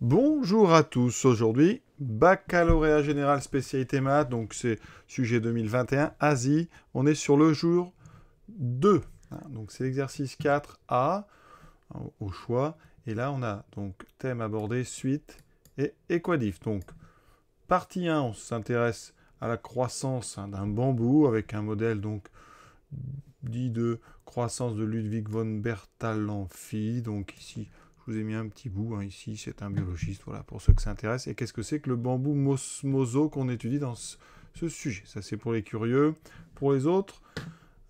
Bonjour à tous, aujourd'hui baccalauréat général spécialité maths, donc c'est sujet 2021, Asie, on est sur le jour 2, hein, donc c'est l'exercice 4A au choix, et là on a donc thème abordé, suite et équadif. Donc partie 1, on s'intéresse à la croissance hein, d'un bambou avec un modèle donc dit de croissance de Ludwig von Bertalanffy, donc ici ai mis un petit bout hein, ici, c'est un biologiste, voilà, pour ceux que ça intéresse. Et qu'est-ce que c'est que le bambou mosmoso qu'on étudie dans ce, sujet Ça, c'est pour les curieux. Pour les autres,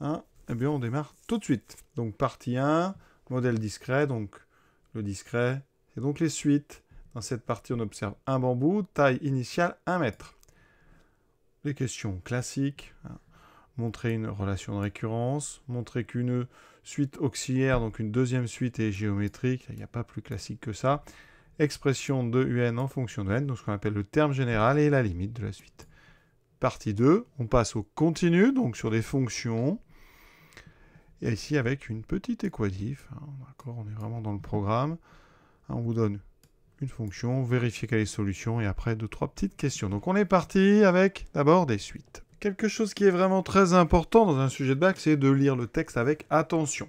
hein, eh bien, on démarre tout de suite. Donc, partie 1, modèle discret. Donc, le discret, c'est donc les suites. Dans cette partie, on observe un bambou, taille initiale 1 mètre. Les questions classiques. Hein. montrer une relation de récurrence, montrer qu'une Suite auxiliaire, donc une deuxième suite est géométrique, il n'y a pas plus classique que ça. Expression de UN en fonction de n, donc ce qu'on appelle le terme général et la limite de la suite. Partie 2, on passe au continu, donc sur des fonctions. Et ici avec une petite équative, hein, d'accord, on est vraiment dans le programme. Hein, on vous donne une fonction, vérifiez quelle est solution et après deux, trois petites questions. Donc on est parti avec d'abord des suites quelque chose qui est vraiment très important dans un sujet de bac, c'est de lire le texte avec attention.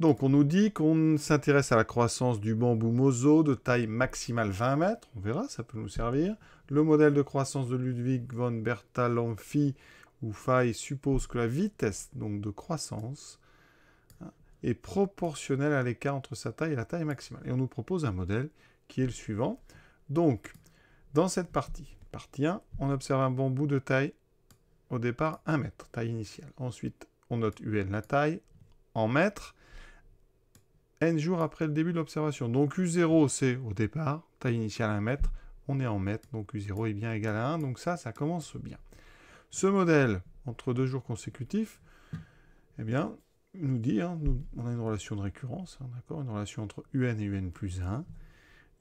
Donc on nous dit qu'on s'intéresse à la croissance du bambou mozo de taille maximale 20 mètres, on verra, ça peut nous servir. Le modèle de croissance de Ludwig von Bertalanffy ou Fay suppose que la vitesse donc de croissance hein, est proportionnelle à l'écart entre sa taille et la taille maximale. Et on nous propose un modèle qui est le suivant. Donc dans cette partie, partie 1, on observe un bambou de taille au départ 1 mètre, taille initiale. Ensuite, on note UN la taille en mètres, n jours après le début de l'observation. Donc U0, c'est au départ, taille initiale 1 mètre, on est en mètres, donc U0 est bien égal à 1, donc ça, ça commence bien. Ce modèle, entre deux jours consécutifs, eh bien, nous dit, hein, nous, on a une relation de récurrence, hein, d'accord, une relation entre UN et UN plus 1.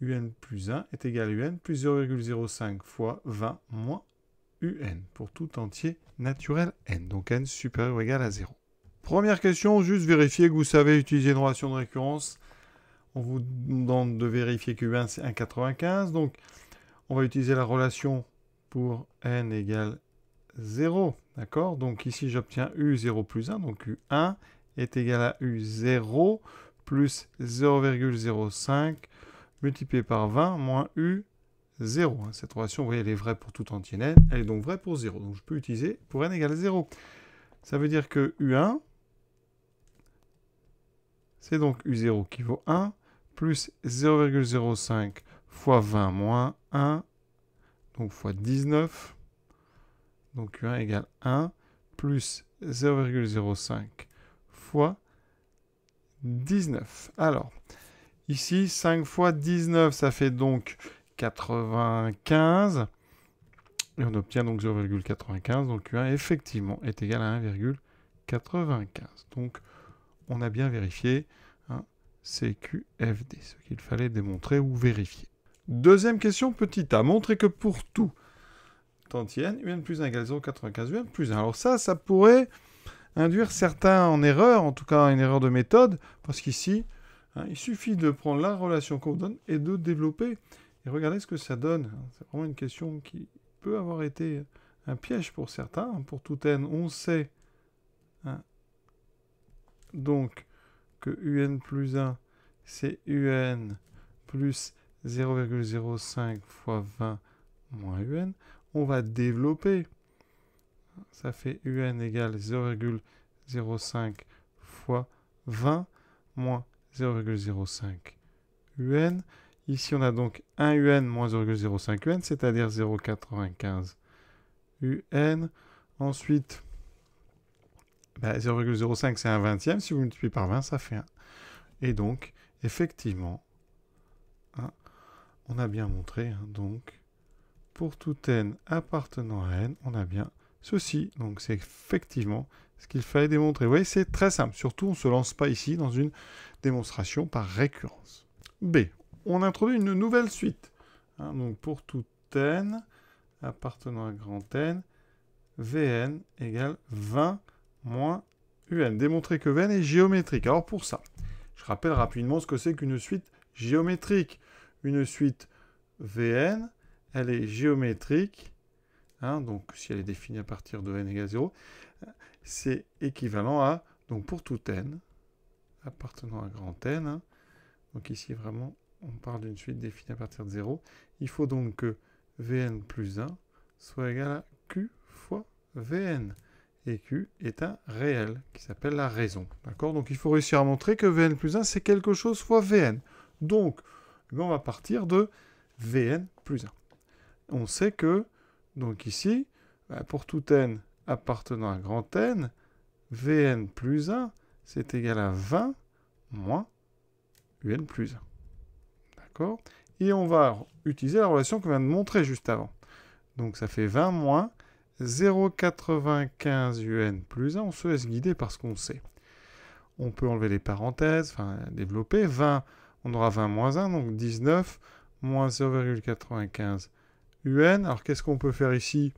UN plus 1 est égal à UN plus 0,05 fois 20 moins un pour tout entier naturel n. Donc n supérieur ou égal à 0. Première question, juste vérifier que vous savez utiliser une relation de récurrence. On vous demande de vérifier que U1 c'est 1,95. Donc on va utiliser la relation pour n égale 0. D'accord Donc ici j'obtiens U0 plus 1. Donc U1 est égal à U0 plus 0,05 multiplié par 20 moins U 0. Hein. Cette relation, vous voyez, elle est vraie pour tout entier n, elle est donc vraie pour 0. Donc je peux utiliser pour n égale 0. Ça veut dire que U1, c'est donc U0 qui vaut 1, plus 0,05 fois 20 moins 1, donc fois 19, donc U1 égale 1, plus 0,05 fois 19. Alors, ici, 5 fois 19, ça fait donc 95. Et on obtient donc 0,95. Donc Q1 effectivement est égal à 1,95. Donc on a bien vérifié hein, CQFD, ce qu'il fallait démontrer ou vérifier. Deuxième question, petit a. Montrer que pour tout, tantienne, n, un plus 1 égale 0,95 un plus 1. Alors ça, ça pourrait induire certains en erreur, en tout cas une erreur de méthode, parce qu'ici, hein, il suffit de prendre la relation qu'on donne et de développer et regardez ce que ça donne. C'est vraiment une question qui peut avoir été un piège pour certains. Pour tout n, on sait hein. donc que un plus 1, c'est un plus 0,05 fois 20 moins un. On va développer. Ça fait un égale 0,05 fois 20 moins 0,05 un. Ici, on a donc 1 UN moins 0,05 UN, c'est-à-dire 0,95 UN. Ensuite, 0,05 bah, c'est un vingtième, si vous multipliez par 20, ça fait 1. Et donc, effectivement, hein, on a bien montré, hein, donc, pour tout n appartenant à n, on a bien ceci. Donc c'est effectivement ce qu'il fallait démontrer. Vous voyez, c'est très simple. Surtout, on ne se lance pas ici dans une démonstration par récurrence. B on introduit une nouvelle suite. Hein, donc pour tout n appartenant à grand N, Vn égale 20 moins Un. Démontrer que Vn est géométrique. Alors pour ça, je rappelle rapidement ce que c'est qu'une suite géométrique. Une suite Vn, elle est géométrique. Hein, donc si elle est définie à partir de n égale 0, c'est équivalent à, donc pour tout n, appartenant à grand N, hein, donc ici vraiment on parle d'une suite définie à partir de 0. Il faut donc que Vn plus 1 soit égal à Q fois Vn. Et Q est un réel qui s'appelle la raison. D'accord Donc il faut réussir à montrer que Vn plus 1 c'est quelque chose fois Vn. Donc eh ben, on va partir de Vn plus 1. On sait que, donc ici, bah, pour tout n appartenant à grand N, Vn plus 1 c'est égal à 20 moins Un plus 1. Et on va utiliser la relation qu'on vient de montrer juste avant. Donc ça fait 20 moins 0,95 UN plus 1. On se laisse guider par ce qu'on sait. On peut enlever les parenthèses, enfin développer. 20, on aura 20 moins 1, donc 19 moins 0,95 UN. Alors qu'est-ce qu'on peut faire ici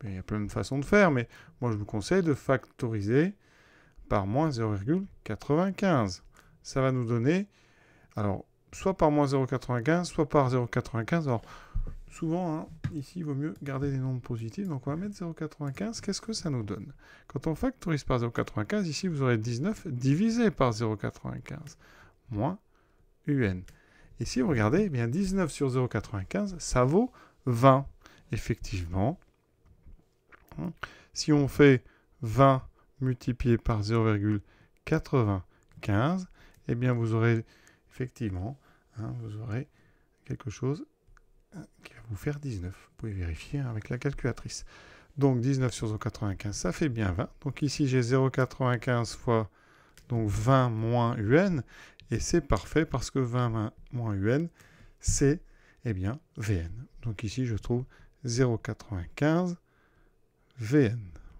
ben, Il y a plein de façons de faire, mais moi je vous conseille de factoriser par moins 0,95. Ça va nous donner... Alors, soit par moins 0,95, soit par 0,95. Alors, souvent, hein, ici, il vaut mieux garder des nombres positifs. Donc, on va mettre 0,95. Qu'est-ce que ça nous donne Quand on factorise par 0,95, ici, vous aurez 19 divisé par 0,95, moins UN. Ici, vous regardez, eh bien 19 sur 0,95, ça vaut 20. Effectivement, hein, si on fait 20 multiplié par 0,95, eh bien vous aurez effectivement, hein, vous aurez quelque chose hein, qui va vous faire 19. Vous pouvez vérifier hein, avec la calculatrice. Donc 19 sur 0,95, ça fait bien 20. Donc ici, j'ai 0,95 fois donc 20 moins UN. Et c'est parfait parce que 20 moins UN, c'est eh bien VN. Donc ici, je trouve 0,95 VN.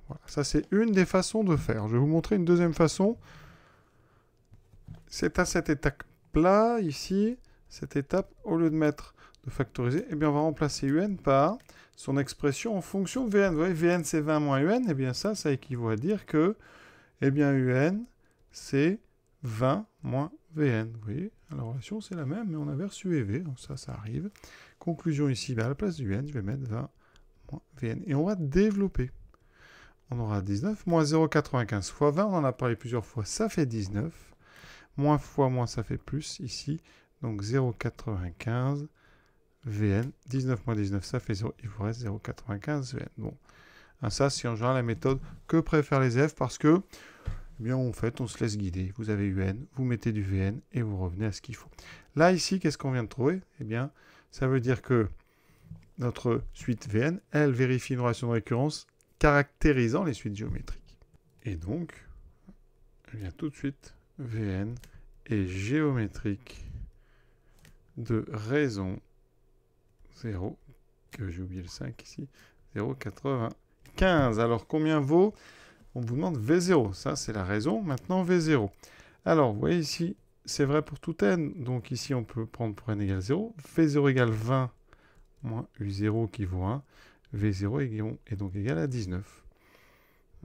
Voilà, ça c'est une des façons de faire. Je vais vous montrer une deuxième façon. C'est à cette étape là, ici, cette étape, au lieu de mettre de factoriser, eh bien, on va remplacer un par son expression en fonction de vn. Vous voyez, vn c'est 20 moins un, eh bien ça, ça équivaut à dire que, eh bien, un c'est 20 moins vn. Vous voyez, la relation c'est la même, mais on a versu et v, ça, ça arrive. Conclusion ici, ben, à la place de UN, je vais mettre 20 moins vn. Et on va développer. On aura 19 moins 0,95 fois 20, on en a parlé plusieurs fois, ça fait 19. Moins fois moins, ça fait plus ici. Donc 0,95 VN. 19 moins 19, ça fait 0. Il vous reste 0,95 VN. Bon. Ah, ça, c'est en général la méthode que préfèrent les F parce que, eh bien, en fait, on se laisse guider. Vous avez UN, vous mettez du VN et vous revenez à ce qu'il faut. Là, ici, qu'est-ce qu'on vient de trouver Eh bien, ça veut dire que notre suite VN, elle vérifie une relation de récurrence caractérisant les suites géométriques. Et donc, eh tout de suite, VN est géométrique de raison 0, que j'ai oublié le 5 ici, 0,95. Alors combien vaut On vous demande V0, ça c'est la raison, maintenant V0. Alors vous voyez ici, c'est vrai pour tout n, donc ici on peut prendre pour n égale 0, V0 égale 20 moins U0 qui vaut 1, V0 est donc égal à 19.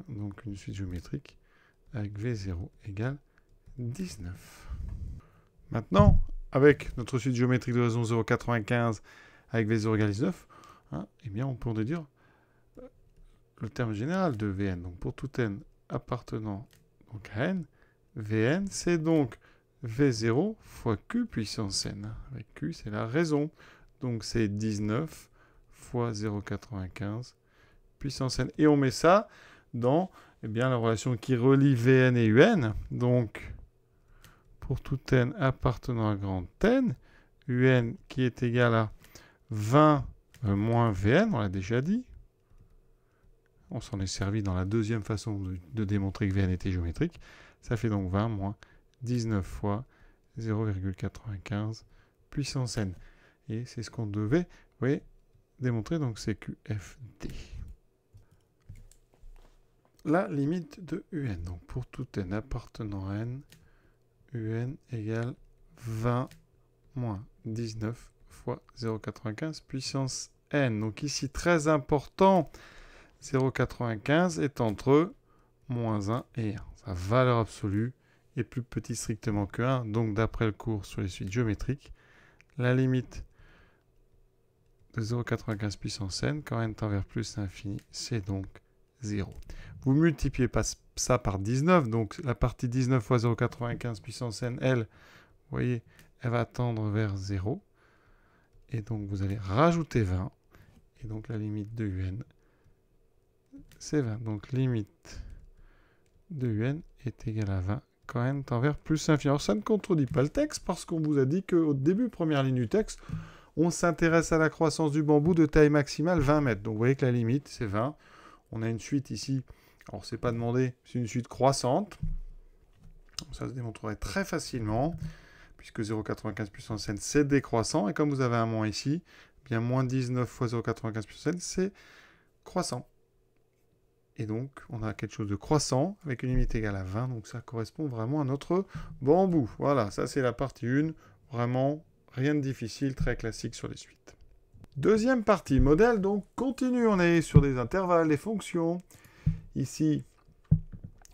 Donc une suite géométrique avec V0 égale 19. Maintenant, avec notre suite géométrique de raison 0,95 avec V0 égale 19, hein, eh bien, on peut dire déduire euh, le terme général de Vn. Donc, pour tout n appartenant donc à n, Vn, c'est donc V0 fois Q puissance n. Avec Q, c'est la raison. Donc, c'est 19 fois 0,95 puissance n. Et on met ça dans eh bien, la relation qui relie Vn et Un. Donc, pour tout n appartenant à grand n, un qui est égal à 20 euh, moins vn, on l'a déjà dit. On s'en est servi dans la deuxième façon de, démontrer que vn était géométrique. Ça fait donc 20 moins 19 fois 0,95 puissance n. Et c'est ce qu'on devait démontrer, donc c'est QFD. La limite de un, donc pour tout n appartenant à n, un égale 20 moins 19 fois 0,95 puissance n. Donc ici, très important, 0,95 est entre moins 1 et 1. Sa valeur absolue est plus petite strictement que 1. Donc d'après le cours sur les suites géométriques, la limite de 0,95 puissance n quand n tend vers plus l'infini, c'est donc 0. Vous multipliez pas ça par 19, donc la partie 19 fois 0,95 puissance n, elle, vous voyez, elle va tendre vers 0. Et donc vous allez rajouter 20. Et donc la limite de un, c'est 20. Donc limite de un est égale à 20 quand n tend vers plus infini. Alors ça ne contredit pas le texte parce qu'on vous a dit qu'au début, première ligne du texte, on s'intéresse à la croissance du bambou de taille maximale 20 mètres. Donc vous voyez que la limite, c'est 20. On a une suite ici, alors c'est pas demandé, c'est une suite croissante. Ça se démontrerait très facilement, puisque 0,95 puissance n, c'est décroissant. Et comme vous avez un moins ici, eh bien moins 19 fois 0,95 plus n, c'est croissant. Et donc, on a quelque chose de croissant avec une limite égale à 20. Donc, ça correspond vraiment à notre bambou. Voilà, ça c'est la partie 1. Vraiment, rien de difficile, très classique sur les suites. Deuxième partie, modèle, donc continue, on est sur des intervalles, des fonctions. Ici,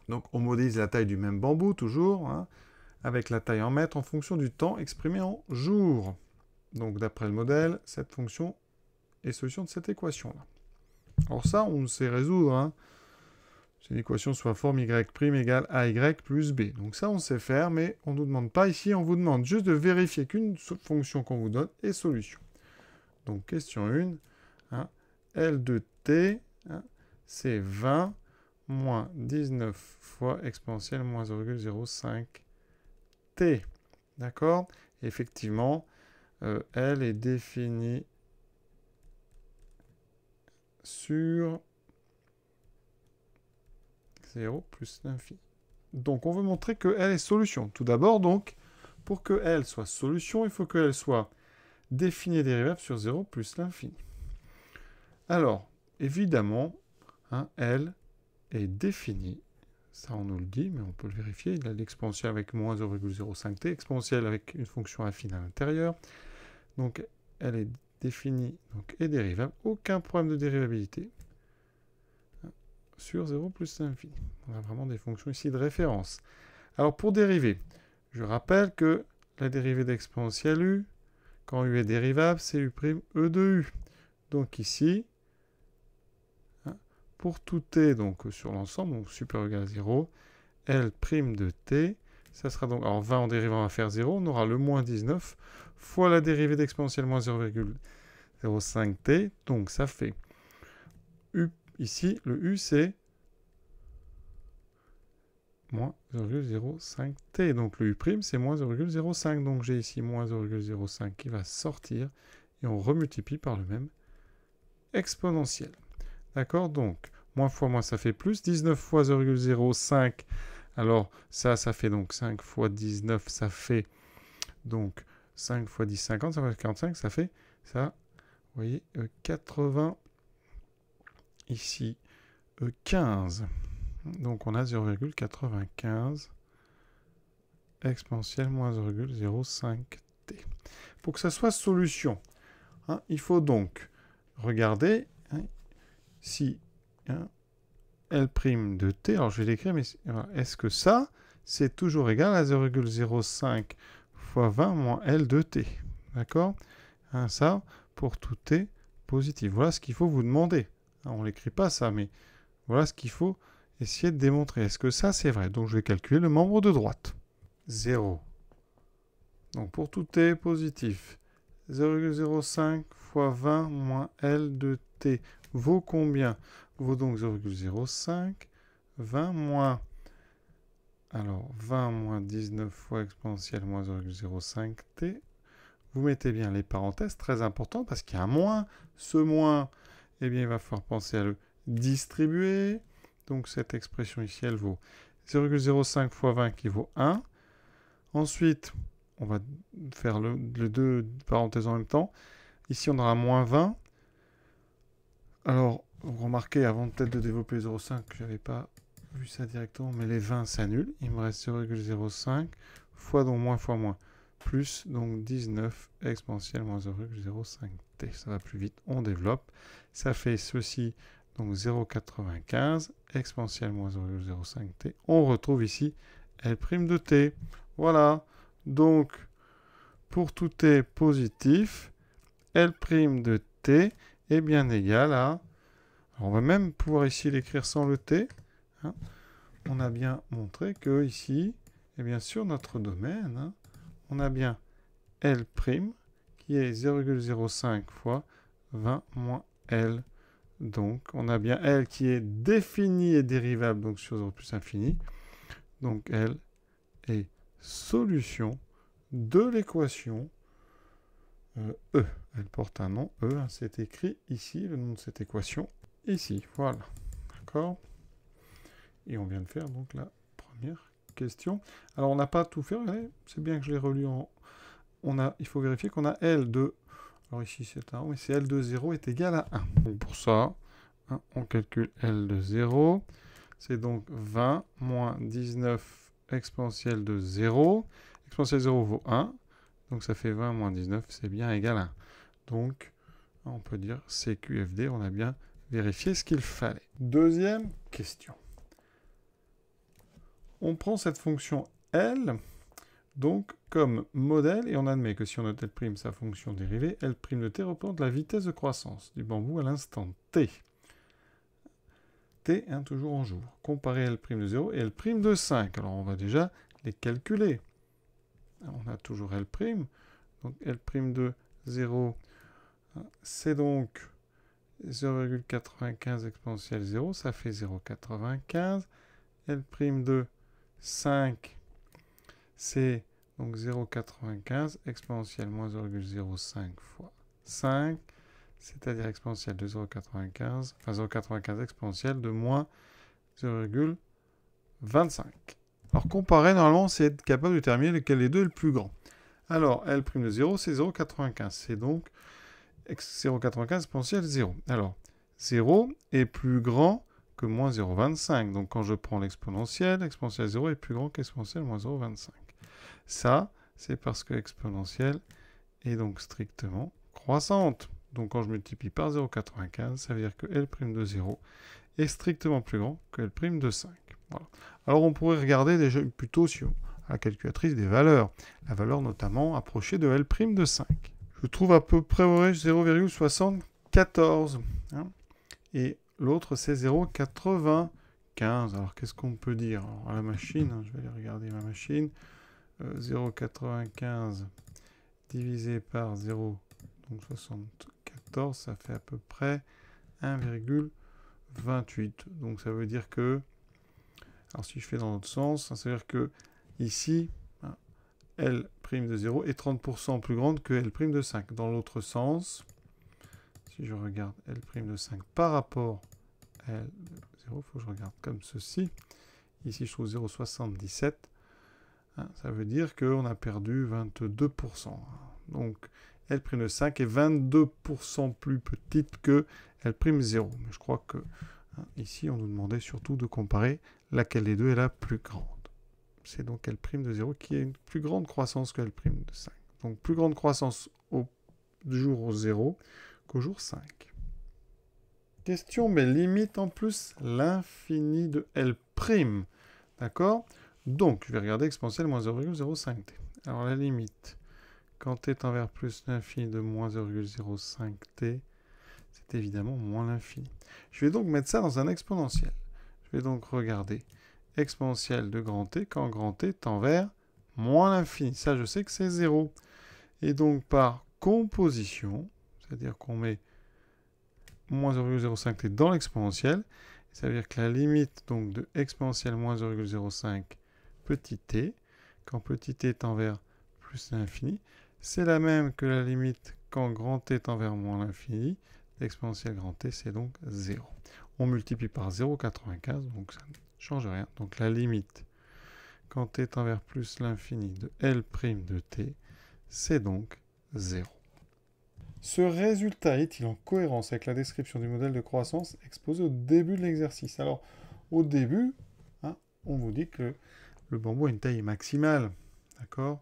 donc on modélise la taille du même bambou, toujours, hein, avec la taille en mètres en fonction du temps exprimé en jours. Donc d'après le modèle, cette fonction est solution de cette équation-là. Alors ça, on sait résoudre. Hein. C'est une équation soit forme y' égale ay plus b. Donc ça, on sait faire, mais on ne nous demande pas ici, on vous demande juste de vérifier qu'une fonction qu'on vous donne est solution. Donc question 1, hein, L de t, hein, c'est 20 moins 19 fois exponentielle moins 0,05 t. D'accord Effectivement, euh, L est définie sur 0 plus l'infini. Donc on veut montrer que L est solution. Tout d'abord donc, pour que L soit solution, il faut que L soit Définie et dérivable sur 0 plus l'infini. Alors, évidemment, hein, L est définie. Ça, on nous le dit, mais on peut le vérifier. Il a l'exponentielle avec moins 0,05t, exponentielle avec une fonction affine à l'intérieur. Donc, elle est définie donc, et dérivable. Aucun problème de dérivabilité hein, sur 0 plus l'infini. On a vraiment des fonctions ici de référence. Alors, pour dériver, je rappelle que la dérivée d'exponentielle u, quand U est dérivable, c'est U' E de U. Donc ici, hein, pour tout T donc euh, sur l'ensemble, donc égal à 0, L' de T, ça sera donc, alors 20 en dérivant à faire 0, on aura le moins 19 fois la dérivée d'exponentielle moins 0,05T, donc ça fait U, ici, le U c'est moins 0,05t. Donc le U', c'est moins 0,05. Donc j'ai ici moins 0,05 qui va sortir et on remultiplie par le même exponentiel. D'accord Donc moins fois moins ça fait plus. 19 fois 0,05. Alors ça, ça fait donc 5 fois 19, ça fait donc 5 fois 10, 50, ça fait 45, ça fait ça, vous voyez, 80, euh, ici, 15. Euh, donc on a 0,95 exponentielle moins 0,05t. Pour que ça soit solution, hein. il faut donc regarder hein, si hein, L' de t, alors je vais l'écrire, mais est-ce que ça, c'est toujours égal à 0,05 fois 20 moins L de t D'accord hein, Ça, pour tout t positif. Voilà ce qu'il faut vous demander. on ne l'écrit pas ça, mais voilà ce qu'il faut Essayer de démontrer. Est-ce que ça, c'est vrai Donc, je vais calculer le membre de droite. 0. Donc, pour tout t positif, 0,05 fois 20 moins L de t vaut combien Vaut donc 0,05. 20 moins... Alors, 20 moins 19 fois exponentielle moins 0,05t. Vous mettez bien les parenthèses, très important, parce qu'il y a un moins. Ce moins, eh bien, il va falloir penser à le distribuer. Donc cette expression ici, elle vaut 0,05 fois 20 qui vaut 1. Ensuite, on va faire le, deux parenthèses en même temps. Ici, on aura moins 20. Alors, vous remarquez, avant peut-être de développer 0,5, je n'avais pas vu ça directement, mais les 20 s'annulent. Il me reste 0,05 fois donc moins fois moins. Plus donc 19 exponentielle moins 0,05t. Ça va plus vite, on développe. Ça fait ceci donc 0,95 exponentielle moins 0,05t. On retrouve ici L' de t. Voilà. Donc, pour tout t positif, L' de t est bien égal à... on va même pouvoir ici l'écrire sans le t. Hein. On a bien montré que ici, et eh bien sur notre domaine, hein, on a bien L' qui est 0,05 fois 20 moins L'. Donc, on a bien L qui est définie et dérivable, donc sur 0 plus infini. Donc, L est solution de l'équation euh, E. Elle porte un nom, E, hein, c'est écrit ici, le nom de cette équation, ici, voilà. D'accord Et on vient de faire donc la première question. Alors, on n'a pas tout fait, c'est bien que je l'ai relu en... On a, il faut vérifier qu'on a L de alors ici, c'est 1 oui c'est L de 0 est égal à 1. pour ça, hein, on calcule L de 0. C'est donc 20 moins 19 exponentielle de 0. Exponentielle de 0 vaut 1. Donc ça fait 20 moins 19, c'est bien égal à 1. Donc, on peut dire CQFD, on a bien vérifié ce qu'il fallait. Deuxième question. On prend cette fonction L donc comme modèle et on admet que si on note L' sa fonction dérivée, L' de t représente la vitesse de croissance du bambou à l'instant t. t, hein, toujours en jour. Comparer L' de 0 et L' de 5. Alors on va déjà les calculer. on a toujours L', donc L' de 0, c'est donc 0,95 exponentielle 0, ça fait 0,95. L' de 5, c'est donc 0,95 exponentielle moins 0,05 fois 5, c'est-à-dire exponentielle de 0,95, enfin 0,95 exponentielle de moins 0,25. Alors comparer, normalement, c'est être capable de déterminer lequel des deux est le plus grand. Alors, L' de 0, c'est 0,95. C'est donc 0,95 exponentielle 0. Alors, 0 est plus grand que moins 0,25. Donc quand je prends l'exponentielle, exponentielle 0 est plus grand qu'exponentielle moins 0,25. Ça, c'est parce que l'exponentielle est donc strictement croissante. Donc quand je multiplie par 0,95, ça veut dire que L' de 0 est strictement plus grand que L' de 5. Alors on pourrait regarder déjà plutôt sur la calculatrice des valeurs, la valeur notamment approchée de L' de 5. Je trouve à peu près 0,74. Hein. et l'autre c'est 0,95. Alors qu'est-ce qu'on peut dire à la machine, hein, je vais aller regarder ma machine. 0,95 divisé par 0, donc ça fait à peu près 1,28. Donc ça veut dire que, alors si je fais dans l'autre sens, ça veut dire que ici, hein, L' de 0 est 30% plus grande que L' de 5. Dans l'autre sens, si je regarde L' de 5 par rapport à L de 0, il faut que je regarde comme ceci. Ici, je trouve 0,77 Hein, ça veut dire qu'on a perdu 22%. Donc L' de 5 est 22% plus petite que prime 0. Mais je crois que hein, ici, on nous demandait surtout de comparer laquelle des deux est la plus grande. C'est donc L' de 0 qui a une plus grande croissance que prime de 5. Donc plus grande croissance au jour 0 qu'au jour 5. Question, mais limite en plus l'infini de L'. D'accord donc, je vais regarder exponentielle moins 0,05t. Alors, la limite, quand t tend vers plus l'infini de moins 0,05t, c'est évidemment moins l'infini. Je vais donc mettre ça dans un exponentiel. Je vais donc regarder exponentielle de grand t quand grand t tend vers moins l'infini. Ça, je sais que c'est 0. Et donc, par composition, c'est-à-dire qu'on met moins 0,05t dans l'exponentielle, ça veut dire que la limite donc de exponentielle moins 0,05 petit t, quand petit t tend vers plus l'infini, c'est la même que la limite quand grand t tend vers moins l'infini, l'exponentielle grand t c'est donc 0. On multiplie par 0,95, donc ça ne change rien. Donc la limite quand t tend vers plus l'infini de L' de t, c'est donc 0. Ce résultat est-il en cohérence avec la description du modèle de croissance exposé au début de l'exercice Alors, au début, hein, on vous dit que le bambou a une taille maximale. D'accord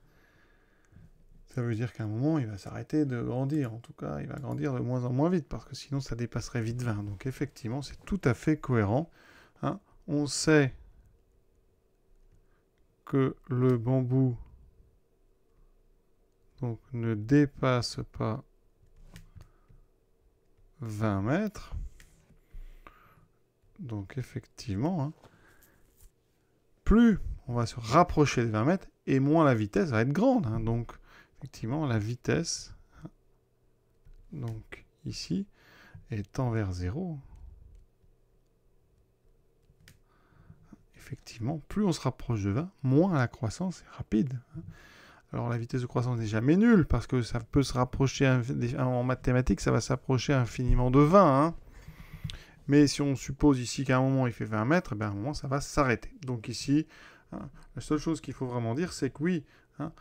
Ça veut dire qu'à un moment, il va s'arrêter de grandir. En tout cas, il va grandir de moins en moins vite, parce que sinon, ça dépasserait vite 20. Donc, effectivement, c'est tout à fait cohérent. Hein. On sait que le bambou donc, ne dépasse pas 20 mètres. Donc, effectivement, hein, plus on va se rapprocher de 20 mètres, et moins la vitesse va être grande. Hein. Donc, effectivement, la vitesse, donc ici, est envers 0. Effectivement, plus on se rapproche de 20, moins la croissance est rapide. Hein. Alors la vitesse de croissance n'est jamais nulle, parce que ça peut se rapprocher, en mathématiques, ça va s'approcher infiniment de 20. Hein. Mais si on suppose ici qu'à un moment il fait 20 mètres, eh ben, à un moment ça va s'arrêter. Donc ici, Hein. La seule chose qu'il faut vraiment dire, c'est que oui, hein,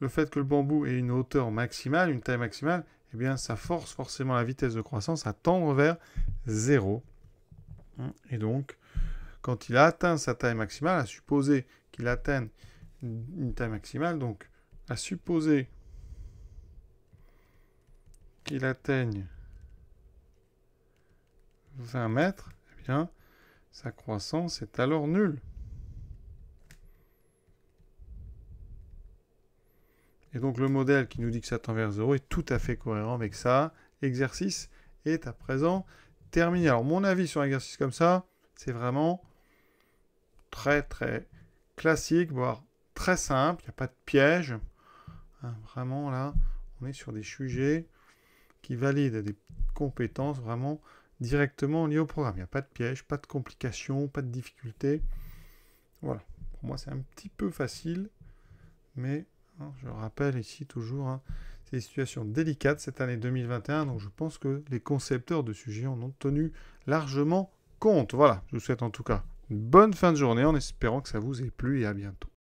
le fait que le bambou ait une hauteur maximale, une taille maximale, eh bien, ça force forcément la vitesse de croissance à tendre vers zéro. Hein. Et donc, quand il a atteint sa taille maximale, à supposer qu'il atteigne une taille maximale, donc à supposer qu'il atteigne 20 mètres, eh bien, sa croissance est alors nulle. Et donc le modèle qui nous dit que ça tend vers 0 est tout à fait cohérent avec ça. L'exercice est à présent terminé. Alors mon avis sur un exercice comme ça, c'est vraiment très très classique, voire très simple. Il n'y a pas de piège. Hein, vraiment là, on est sur des sujets qui valident des compétences vraiment directement liées au programme. Il n'y a pas de piège, pas de complications, pas de difficultés. Voilà. Pour moi, c'est un petit peu facile, mais Hein, je rappelle ici toujours, hein, ces situations délicates cette année 2021, donc je pense que les concepteurs de sujets en ont tenu largement compte. Voilà, je vous souhaite en tout cas une bonne fin de journée en espérant que ça vous ait plu et à bientôt.